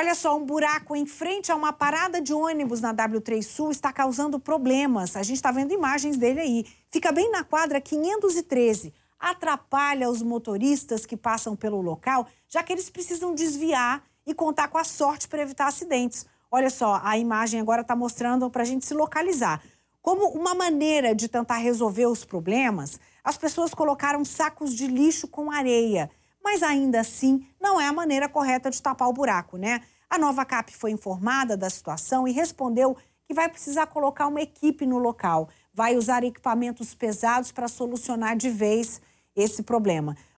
Olha só, um buraco em frente a uma parada de ônibus na W3 Sul está causando problemas. A gente está vendo imagens dele aí. Fica bem na quadra 513. Atrapalha os motoristas que passam pelo local, já que eles precisam desviar e contar com a sorte para evitar acidentes. Olha só, a imagem agora está mostrando para a gente se localizar. Como uma maneira de tentar resolver os problemas, as pessoas colocaram sacos de lixo com areia mas ainda assim não é a maneira correta de tapar o buraco, né? A nova CAP foi informada da situação e respondeu que vai precisar colocar uma equipe no local, vai usar equipamentos pesados para solucionar de vez esse problema.